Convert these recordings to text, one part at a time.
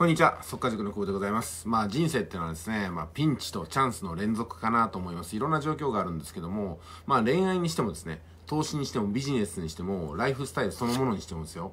こんにちは、速稼塾の久保でございます。まあ人生ってのはですね、まあピンチとチャンスの連続かなと思います。いろんな状況があるんですけども、まあ恋愛にしてもですね、投資にしてもビジネスにしても、ライフスタイルそのものにしてもですよ。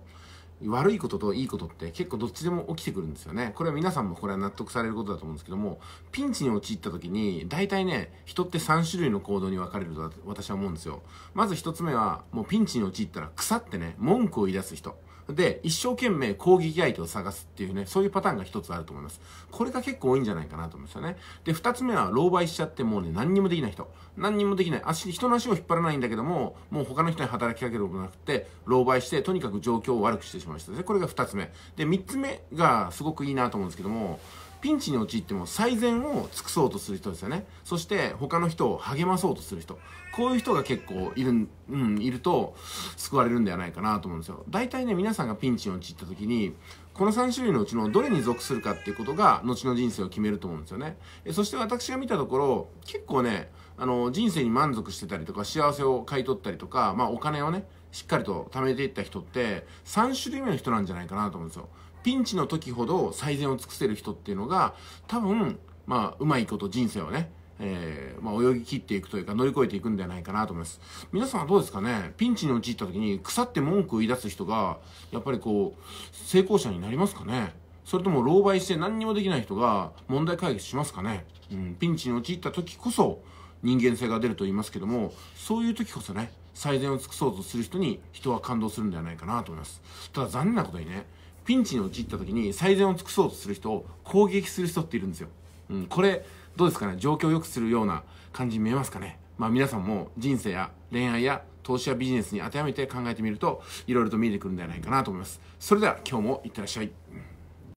悪いことといいことって結構どっちでも起きてくるんですよね。これは皆さんもこれは納得されることだと思うんですけども、ピンチに陥った時に、大体ね、人って3種類の行動に分かれると私は思うんですよ。まず1つ目は、もうピンチに陥ったら腐ってね、文句を言い出す人。で、一生懸命攻撃相手を探すっていうね、そういうパターンが一つあると思います。これが結構多いんじゃないかなと思うんですよね。で、二つ目は、狼狽しちゃってもうね、何にもできない人。何にもできない。足、人の足を引っ張らないんだけども、もう他の人に働きかけることなくて、狼狽して、とにかく状況を悪くしてしまいました。で、これが二つ目。で、三つ目がすごくいいなと思うんですけども、ピンチに陥っても最善を尽くそうとする人ですよねそして他の人を励まそうとする人こういう人が結構いる,、うん、いると救われるんではないかなと思うんですよ大体ね皆さんがピンチに陥った時にこの3種類のうちのどれに属するかっていうことが後の人生を決めると思うんですよねそして私が見たところ結構ねあの人生に満足してたりとか幸せを買い取ったりとか、まあ、お金をねしっかりと貯めていった人って3種類目の人なんじゃないかなと思うんですよピンチの時ほど最善を尽くせる人っていうのが、多分、まあ、うまいこと人生をね、えー、まあ、泳ぎ切っていくというか乗り越えていくんではないかなと思います。皆さんはどうですかねピンチに陥った時に腐って文句を言い出す人が、やっぱりこう、成功者になりますかねそれとも狼狽して何にもできない人が問題解決しますかねうん、ピンチに陥った時こそ人間性が出ると言いますけども、そういう時こそね、最善を尽くそうとする人に人は感動するんではないかなと思います。ただ残念なことにね、ピンチに陥った時に最善を尽くそうとする人を攻撃する人っているんですよ、うん、これどうですかね状況を良くするような感じに見えますかねまあ皆さんも人生や恋愛や投資やビジネスに当てはめて考えてみるといろいろと見えてくるんではないかなと思いますそれでは今日もいってらっしゃい